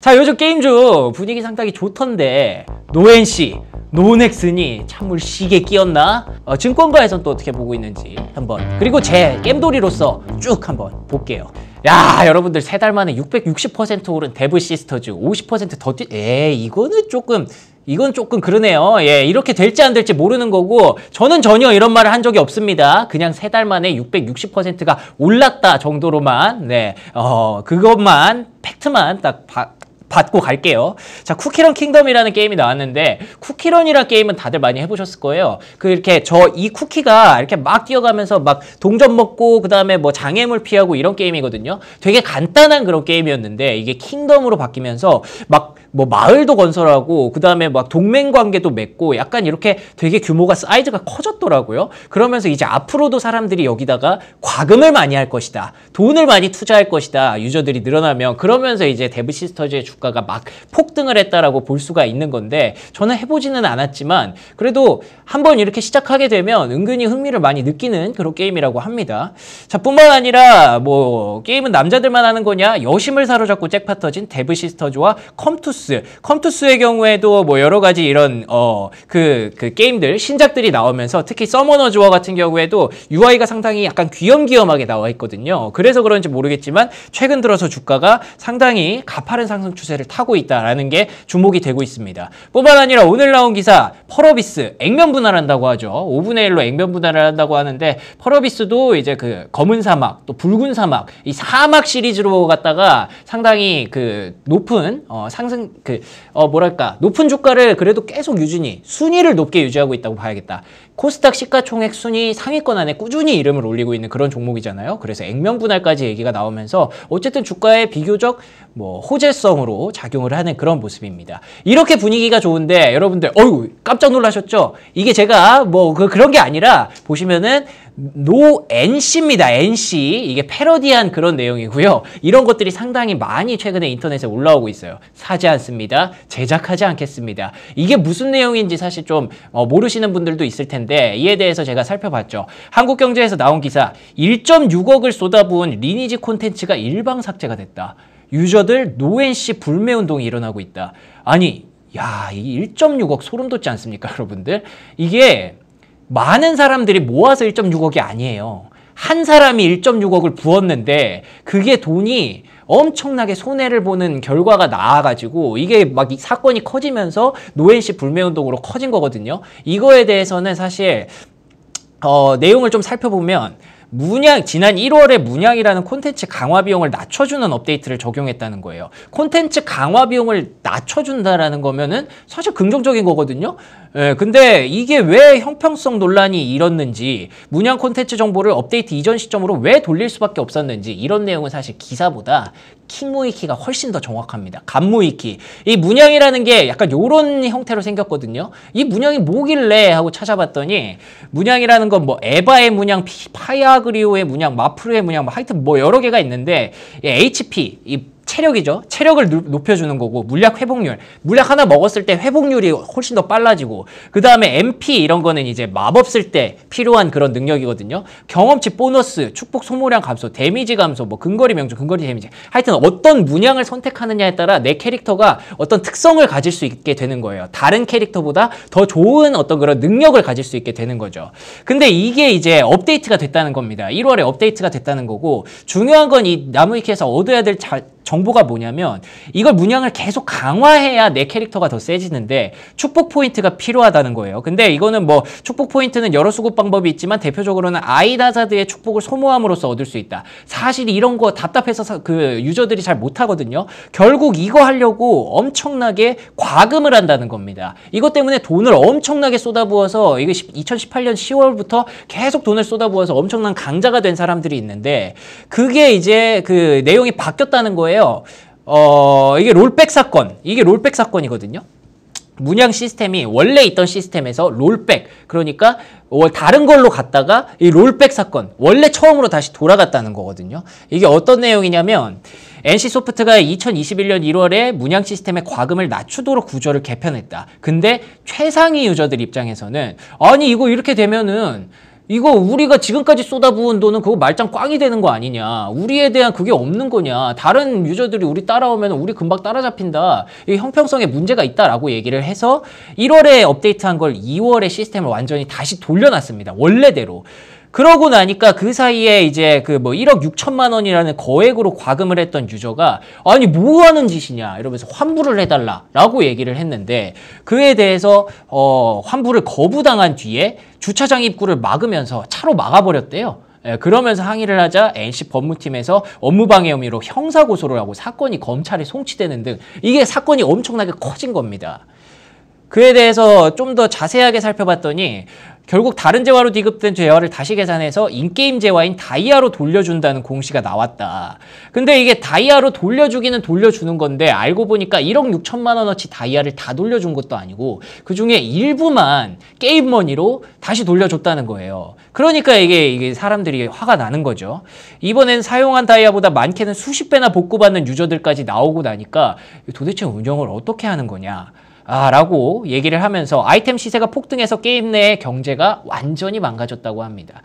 자 요즘 게임 중 분위기 상당히 좋던데 노엔씨 노넥슨이 찬물 시계 끼었나? 어, 증권가에선 또 어떻게 보고 있는지 한번 그리고 제 겜돌이로서 쭉 한번 볼게요 야 여러분들 세 달 만에 660% 오른 데브 시스터즈 50%더 뛰... 에 이거는 이 조금 이건 조금 그러네요. 예, 이렇게 될지 안 될지 모르는 거고 저는 전혀 이런 말을 한 적이 없습니다. 그냥 세 달 만에 660%가 올랐다 정도로만 네, 어, 그것만 팩트만 딱 바, 받고 갈게요. 자, 쿠키런 킹덤이라는 게임이 나왔는데 쿠키런이라 게임은 다들 많이 해보셨을 거예요. 그 이렇게 저 이 쿠키가 이렇게 막 뛰어가면서 막 동전 먹고 그 다음에 뭐 장애물 피하고 이런 게임이거든요. 되게 간단한 그런 게임이었는데 이게 킹덤으로 바뀌면서 막뭐 마을도 건설하고 그다음에 막 동맹 관계도 맺고 약간 이렇게 되게 규모가 사이즈가 커졌더라고요. 그러면서 이제 앞으로도 사람들이 여기다가 과금을 많이 할 것이다. 돈을 많이 투자할 것이다. 유저들이 늘어나면 그러면서 이제 데브 시스터즈의 주가가 막 폭등을 했다라고 볼 수가 있는 건데 저는 해보지는 않았지만 그래도 한번 이렇게 시작하게 되면 은근히 흥미를 많이 느끼는 그런 게임이라고 합니다. 자 뿐만 아니라 뭐 게임은 남자들만 하는 거냐 여심을 사로잡고 잭파 터진 데브 시스터즈와 컴투스 컴투스. 컴투스의 경우에도 뭐 여러 가지 이런 어그그 그 게임들 신작들이 나오면서 특히 서머너 즈와 같은 경우에도 UI가 상당히 약간 귀염귀염하게 나와 있거든요. 그래서 그런지 모르겠지만 최근 들어서 주가가 상당히 가파른 상승 추세를 타고 있다라는 게 주목이 되고 있습니다. 뿐만 아니라 오늘 나온 기사 펄어비스 액면 분할한다고 하죠. 5분의 1로 액면 분할을 한다고 하는데 펄어비스도 이제 그 검은 사막 또 붉은 사막 이 사막 시리즈로 갔다가 상당히 그 높은 어, 상승 그, 어, 뭐랄까, 높은 주가를 그래도 계속 유진이, 순위를 높게 유지하고 있다고 봐야겠다. 코스닥 시가총액 순위 상위권 안에 꾸준히 이름을 올리고 있는 그런 종목이잖아요. 그래서 액면 분할까지 얘기가 나오면서 어쨌든 주가의 비교적 뭐 호재성으로 작용을 하는 그런 모습입니다. 이렇게 분위기가 좋은데 여러분들 어유 깜짝 놀라셨죠? 이게 제가 뭐 그, 그런 게 아니라 보시면은 노 NC입니다. NC. 이게 패러디한 그런 내용이고요. 이런 것들이 상당히 많이 최근에 인터넷에 올라오고 있어요. 사지 않습니다. 제작하지 않겠습니다. 이게 무슨 내용인지 사실 좀 어, 모르시는 분들도 있을 텐데 이에 대해서 제가 살펴봤죠. 한국경제에서 나온 기사 1.6억을 쏟아부은 리니지 콘텐츠가 일방 삭제가 됐다. 유저들 노NC 불매운동이 일어나고 있다. 아니, 야, 이 1.6억 소름 돋지 않습니까, 여러분들? 이게 많은 사람들이 모아서 1.6억이 아니에요. 한 사람이 1.6억을 부었는데 그게 돈이 엄청나게 손해를 보는 결과가 나와가지고 이게 막 사건이 커지면서 노예시 불매운동으로 커진 거거든요. 이거에 대해서는 사실 어, 내용을 좀 살펴보면 문양 지난 1월에 문양이라는 콘텐츠 강화 비용을 낮춰주는 업데이트를 적용했다는 거예요. 콘텐츠 강화 비용을 낮춰준다라는 거면은 사실 긍정적인 거거든요. 예, 근데 이게 왜 형평성 논란이 일었는지 문양 콘텐츠 정보를 업데이트 이전 시점으로 왜 돌릴 수밖에 없었는지 이런 내용은 사실 기사보다 킹무이키가 훨씬 더 정확합니다. 간무이키. 이 문양이라는 게 약간 요런 형태로 생겼거든요. 이 문양이 뭐길래 하고 찾아봤더니 문양이라는 건 뭐 에바의 문양, 파이아그리오의 문양, 마프르의 문양 뭐 하여튼 뭐 여러 개가 있는데 HP, 이 체력이죠. 체력을 높여주는 거고 물약 회복률. 물약 하나 먹었을 때 회복률이 훨씬 더 빨라지고 그 다음에 MP 이런 거는 이제 마법 쓸 때 필요한 그런 능력이거든요. 경험치 보너스, 축복 소모량 감소, 데미지 감소, 뭐 근거리 명중, 근거리 데미지. 하여튼 어떤 문양을 선택하느냐에 따라 내 캐릭터가 어떤 특성을 가질 수 있게 되는 거예요. 다른 캐릭터보다 더 좋은 어떤 그런 능력을 가질 수 있게 되는 거죠. 근데 이게 이제 업데이트가 됐다는 겁니다. 1월에 업데이트가 됐다는 거고 중요한 건 이 나무위키에서 얻어야 될 자, 정보가 뭐냐면 이걸 문양을 계속 강화해야 내 캐릭터가 더 세지는데 축복 포인트가 필요하다는 거예요. 근데 이거는 뭐 축복 포인트는 여러 수급 방법이 있지만 대표적으로는 아이다사드의 축복을 소모함으로써 얻을 수 있다. 사실 이런 거 답답해서 그 유저들이 잘 못하거든요. 결국 이거 하려고 엄청나게 과금을 한다는 겁니다. 이것 때문에 돈을 엄청나게 쏟아부어서 이게 2018년 10월부터 계속 돈을 쏟아부어서 엄청난 강자가 된 사람들이 있는데 그게 이제 그 내용이 바뀌었다는 거예요. 건데요. 어, 이게 롤백 사건, 이게 롤백 사건이거든요. 문양 시스템이 원래 있던 시스템에서 롤백, 그러니까 어, 다른 걸로 갔다가 이 롤백 사건, 원래 처음으로 다시 돌아갔다는 거거든요. 이게 어떤 내용이냐면 NC소프트가 2021년 1월에 문양 시스템의 과금을 낮추도록 구조를 개편했다. 근데 최상위 유저들 입장에서는 아니 이거 이렇게 되면은 이거 우리가 지금까지 쏟아부은 돈은 그거 말짱 꽝이 되는 거 아니냐 우리에 대한 그게 없는 거냐 다른 유저들이 우리 따라오면 우리 금방 따라잡힌다 이 형평성에 문제가 있다라고 얘기를 해서 1월에 업데이트한 걸 2월에 시스템을 완전히 다시 돌려놨습니다 원래대로 그러고 나니까 그 사이에 이제 그 뭐 1억 6천만 원이라는 거액으로 과금을 했던 유저가 아니 뭐 하는 짓이냐 이러면서 환불을 해달라라고 얘기를 했는데 그에 대해서 어 환불을 거부당한 뒤에 주차장 입구를 막으면서 차로 막아버렸대요. 예, 그러면서 항의를 하자 NC 법무팀에서 업무방해 혐의로 형사고소를 하고 사건이 검찰에 송치되는 등 이게 사건이 엄청나게 커진 겁니다. 그에 대해서 좀 더 자세하게 살펴봤더니 결국 다른 재화로 디급된 재화를 다시 계산해서 인게임 재화인 다이아로 돌려준다는 공시가 나왔다. 근데 이게 다이아로 돌려주기는 돌려주는 건데 알고 보니까 1억 6천만 원어치 다이아를 다 돌려준 것도 아니고 그중에 일부만 게임머니로 다시 돌려줬다는 거예요. 그러니까 이게, 이게 사람들이 화가 나는 거죠. 이번엔 사용한 다이아보다 많게는 수십 배나 복구받는 유저들까지 나오고 나니까 도대체 운영을 어떻게 하는 거냐. 라고 얘기를 하면서 아이템 시세가 폭등해서 게임 내 경제가 완전히 망가졌다고 합니다.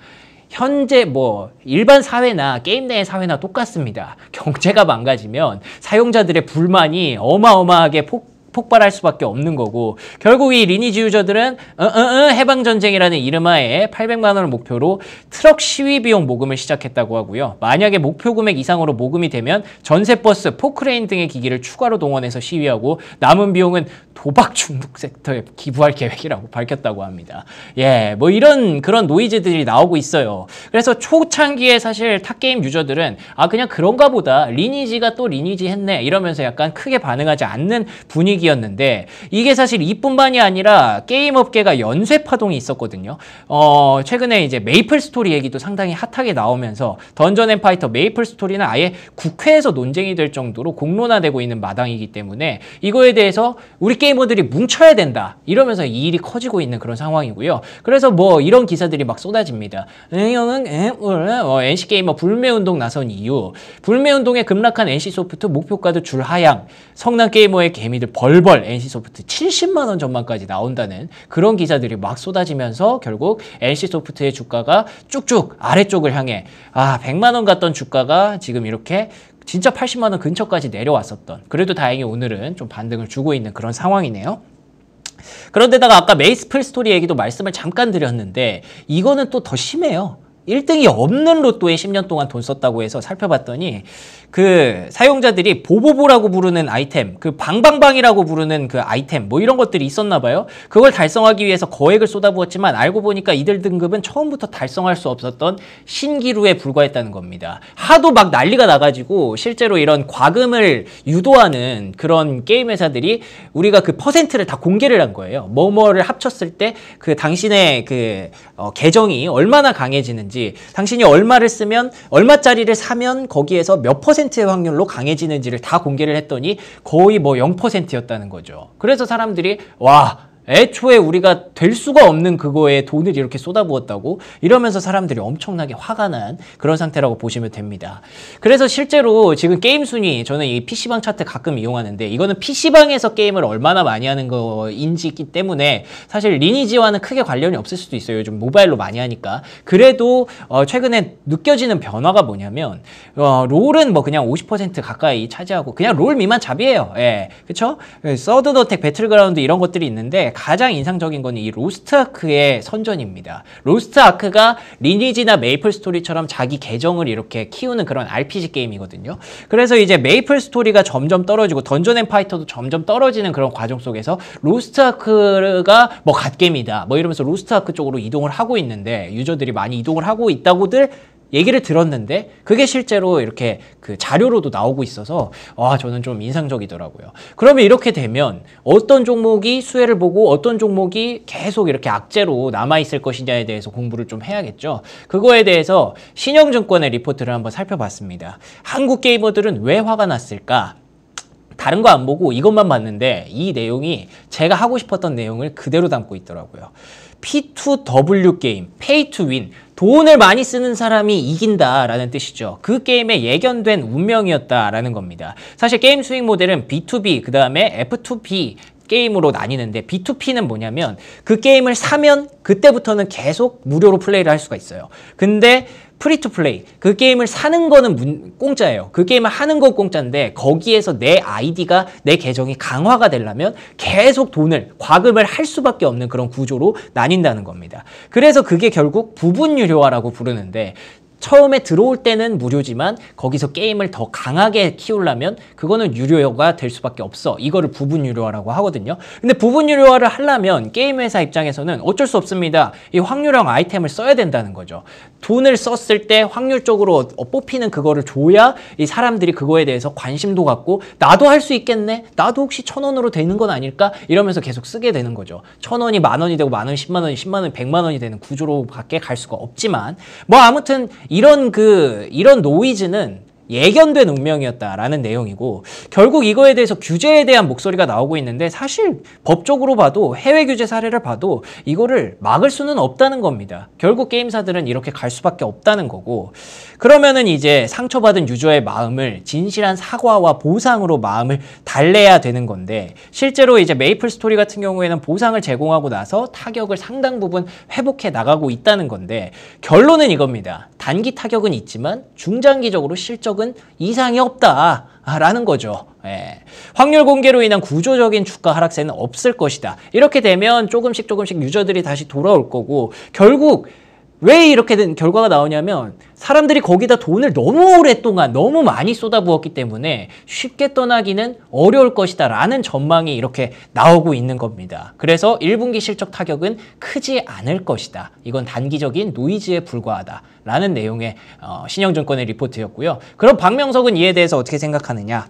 현재 뭐 일반 사회나 게임 내 사회나 똑같습니다. 경제가 망가지면 사용자들의 불만이 어마어마하게 폭 폭발할 수밖에 없는 거고 결국 이 리니지 유저들은 어, 어, 어, 해방전쟁이라는 이름하에 800만 원을 목표로 트럭 시위 비용 모금을 시작했다고 하고요. 만약에 목표 금액 이상으로 모금이 되면 전세버스, 포크레인 등의 기기를 추가로 동원해서 시위하고 남은 비용은 도박 중독 섹터에 기부할 계획이라고 밝혔다고 합니다. 예, 뭐 이런 그런 노이즈들이 나오고 있어요. 그래서 초창기에 사실 타게임 유저들은 아 그냥 그런가 보다 리니지가 또 리니지 했네 이러면서 약간 크게 반응하지 않는 분위기 얘기였는데 이게 사실 이뿐만이 아니라 게임 업계가 연쇄 파동이 있었거든요. 어, 최근에 이제 메이플 스토리 얘기도 상당히 핫하게 나오면서 던전 앤 파이터 메이플 스토리는 아예 국회에서 논쟁이 될 정도로 공론화되고 있는 마당이기 때문에 이거에 대해서 우리 게이머들이 뭉쳐야 된다. 이러면서 이 일이 커지고 있는 그런 상황이고요. 그래서 뭐 이런 기사들이 막 쏟아집니다. 응, 은영은 어, NC 게이머 불매 운동 나선 이유 불매 운동에 급락한 NC 소프트 목표가도 줄하향 성남 게이머의 개미들 벌 벌벌 NC소프트 70만 원 전망까지 나온다는 그런 기사들이 막 쏟아지면서 결국 NC소프트의 주가가 쭉쭉 아래쪽을 향해 아 100만 원 갔던 주가가 지금 이렇게 진짜 80만 원 근처까지 내려왔었던 그래도 다행히 오늘은 좀 반등을 주고 있는 그런 상황이네요. 그런데다가 아까 메이스플 스토리 얘기도 말씀을 잠깐 드렸는데 이거는 또 더 심해요. 1등이 없는 로또에 10년 동안 돈 썼다고 해서 살펴봤더니 그 사용자들이 보보보라고 부르는 아이템, 그 방방방이라고 부르는 그 아이템 뭐 이런 것들이 있었나 봐요. 그걸 달성하기 위해서 거액을 쏟아부었지만 알고 보니까 이들 등급은 처음부터 달성할 수 없었던 신기루에 불과했다는 겁니다. 하도 막 난리가 나가지고 실제로 이런 과금을 유도하는 그런 게임 회사들이 우리가 그 퍼센트를 다 공개를 한 거예요. 뭐뭐를 합쳤을 때 그 당신의 그 어, 계정이 얼마나 강해지는지 되는지 당신이 얼마를 쓰면 얼마짜리를 사면 거기에서 몇 퍼센트의 확률로 강해지는지를 다 공개를 했더니 거의 뭐 0%였다는 거죠. 그래서 사람들이 와 애초에 우리가 될 수가 없는 그거에 돈을 이렇게 쏟아부었다고 이러면서 사람들이 엄청나게 화가 난 그런 상태라고 보시면 됩니다. 그래서 실제로 지금 게임 순위 저는 이 PC방 차트 가끔 이용하는데 이거는 PC방에서 게임을 얼마나 많이 하는 거인지기 있 때문에 사실 리니지와는 크게 관련이 없을 수도 있어요. 요즘 모바일로 많이 하니까. 그래도 어 최근에 느껴지는 변화가 뭐냐면 어 롤은 뭐 그냥 50% 가까이 차지하고 그냥 롤 미만 잡이에요. 예. 그쵸? 그 서든어택 배틀그라운드 이런 것들이 있는데 가장 인상적인 건 이 로스트 아크의 선전입니다. 로스트 아크가 리니지나 메이플 스토리처럼 자기 계정을 이렇게 키우는 그런 RPG 게임이거든요. 그래서 이제 메이플 스토리가 점점 떨어지고 던전 앤 파이터도 점점 떨어지는 그런 과정 속에서 로스트 아크가 뭐 갓겜이다 뭐 이러면서 로스트 아크 쪽으로 이동을 하고 있는데 유저들이 많이 이동을 하고 있다고들 얘기를 들었는데 그게 실제로 이렇게 그 자료로도 나오고 있어서 아 저는 좀 인상적이더라고요. 그러면 이렇게 되면 어떤 종목이 수혜를 보고 어떤 종목이 계속 이렇게 악재로 남아있을 것이냐에 대해서 공부를 좀 해야겠죠. 그거에 대해서 신영증권의 리포트를 한번 살펴봤습니다. 한국 게이머들은 왜 화가 났을까? 다른 거 안 보고 이것만 봤는데 이 내용이 제가 하고 싶었던 내용을 그대로 담고 있더라고요. P2W 게임, Pay to Win, 돈을 많이 쓰는 사람이 이긴다라는 뜻이죠. 그 게임에 예견된 운명이었다라는 겁니다. 사실 게임 수익 모델은 B2B, 그 다음에 F2P, 게임으로 나뉘는데 B2P는 뭐냐면 그 게임을 사면 그때부터는 계속 무료로 플레이를 할 수가 있어요. 근데 프리 투 플레이 그 게임을 사는 거는 문, 공짜예요 그 게임을 하는 건 공짜인데 거기에서 내 아이디가 내 계정이 강화가 되려면 계속 돈을 과금을 할 수밖에 없는 그런 구조로 나뉜다는 겁니다 그래서 그게 결국 부분 유료화라고 부르는데 처음에 들어올 때는 무료지만 거기서 게임을 더 강하게 키우려면 그거는 유료가 될 수밖에 없어. 이거를 부분 유료화라고 하거든요. 근데 부분 유료화를 하려면 게임 회사 입장에서는 어쩔 수 없습니다. 이 확률형 아이템을 써야 된다는 거죠. 돈을 썼을 때 확률적으로 어, 뽑히는 그거를 줘야 이 사람들이 그거에 대해서 관심도 갖고 나도 할 수 있겠네. 나도 혹시 천 원으로 되는 건 아닐까? 이러면서 계속 쓰게 되는 거죠. 천 원이 만 원이 되고 만 원, 이 십만 원이 십만 원, 이 백만 원이 되는 구조로밖에 갈 수가 없지만 뭐 아무튼 이런 그 이런 노이즈는 예견된 운명이었다라는 내용이고 결국 이거에 대해서 규제에 대한 목소리가 나오고 있는데 사실 법적으로 봐도 해외 규제 사례를 봐도 이거를 막을 수는 없다는 겁니다. 결국 게임사들은 이렇게 갈 수밖에 없다는 거고 그러면은 이제 상처받은 유저의 마음을 진실한 사과와 보상으로 마음을 달래야 되는 건데 실제로 이제 메이플 스토리 같은 경우에는 보상을 제공하고 나서 타격을 상당 부분 회복해 나가고 있다는 건데 결론은 이겁니다. 단기 타격은 있지만 중장기적으로 실적은 이상이 없다라는 거죠. 예. 확률 공개로 인한 구조적인 주가 하락세는 없을 것이다. 이렇게 되면 조금씩 조금씩 유저들이 다시 돌아올 거고 결국 왜 이렇게 된 결과가 나오냐면 사람들이 거기다 돈을 너무 오랫동안 너무 많이 쏟아부었기 때문에 쉽게 떠나기는 어려울 것이다 라는 전망이 이렇게 나오고 있는 겁니다. 그래서 1분기 실적 타격은 크지 않을 것이다. 이건 단기적인 노이즈에 불과하다 라는 내용의 어, 신영증권의 리포트였고요. 그럼 박명석은 이에 대해서 어떻게 생각하느냐?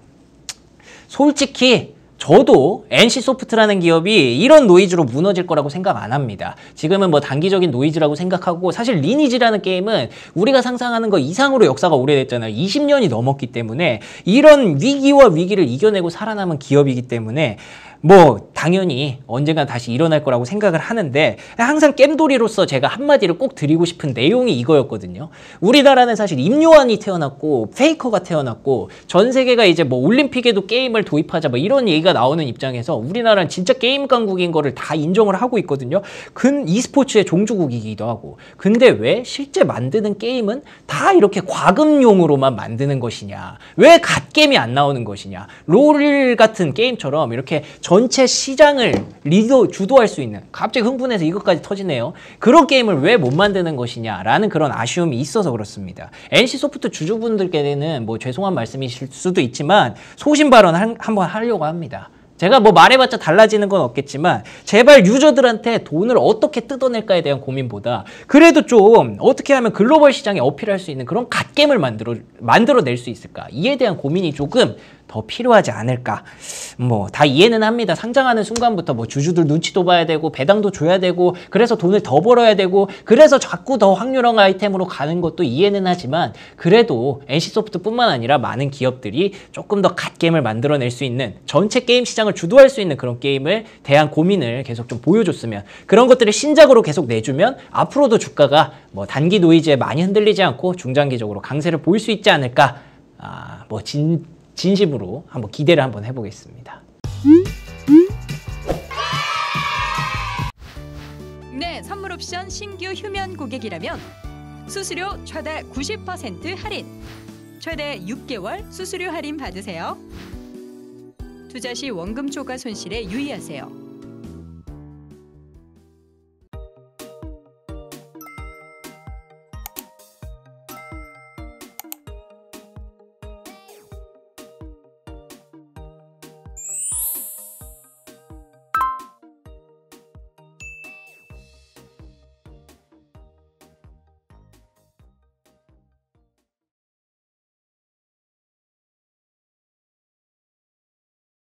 솔직히 저도 NC소프트라는 기업이 이런 노이즈로 무너질 거라고 생각 안 합니다. 지금은 뭐 단기적인 노이즈라고 생각하고 사실 리니지라는 게임은 우리가 상상하는 거 이상으로 역사가 오래됐잖아요. 20년이 넘었기 때문에 이런 위기와 위기를 이겨내고 살아남은 기업이기 때문에 뭐 당연히 언젠가 다시 일어날 거라고 생각을 하는데 항상 겜돌이로서 제가 한마디를 꼭 드리고 싶은 내용이 이거였거든요. 우리나라는 사실 임요한이 태어났고 페이커가 태어났고 전 세계가 이제 뭐 올림픽에도 게임을 도입하자 뭐 이런 얘기가 나오는 입장에서 우리나라는 진짜 게임 강국인 거를 다 인정을 하고 있거든요. 근 e스포츠의 종주국이기도 하고 근데 왜 실제 만드는 게임은 다 이렇게 과금용으로만 만드는 것이냐 왜 갓겜이 안 나오는 것이냐 롤 같은 게임처럼 이렇게 전 전체 시장을 리더 주도할 수 있는 갑자기 흥분해서 이것까지 터지네요. 그런 게임을 왜 못 만드는 것이냐라는 그런 아쉬움이 있어서 그렇습니다. NC 소프트 주주분들께는 뭐 죄송한 말씀이실 수도 있지만 소신 발언 한, 한번 하려고 합니다. 제가 뭐 말해봤자 달라지는 건 없겠지만 제발 유저들한테 돈을 어떻게 뜯어낼까에 대한 고민보다 그래도 좀 어떻게 하면 글로벌 시장에 어필할 수 있는 그런 갓겜을 만들어 만들어낼 수 있을까 이에 대한 고민이 조금 더 필요하지 않을까. 뭐 다 이해는 합니다. 상장하는 순간부터 뭐 주주들 눈치도 봐야 되고 배당도 줘야 되고 그래서 돈을 더 벌어야 되고 그래서 자꾸 더 확률형 아이템으로 가는 것도 이해는 하지만 그래도 NC소프트뿐만 아니라 많은 기업들이 조금 더 갓게임을 만들어낼 수 있는 전체 게임 시장을 주도할 수 있는 그런 게임을 대한 고민을 계속 좀 보여줬으면 그런 것들을 신작으로 계속 내주면 앞으로도 주가가 뭐 단기 노이즈에 많이 흔들리지 않고 중장기적으로 강세를 보일 수 있지 않을까 아, 뭐 진, 진심으로 한번 기대를 한번 해보겠습니다. 네, 선물 옵션 신규 휴면 고객이라면 수수료 최대 90% 할인, 최대 6개월 수수료 할인 받으세요. 투자 시 원금 초과 손실에 유의하세요.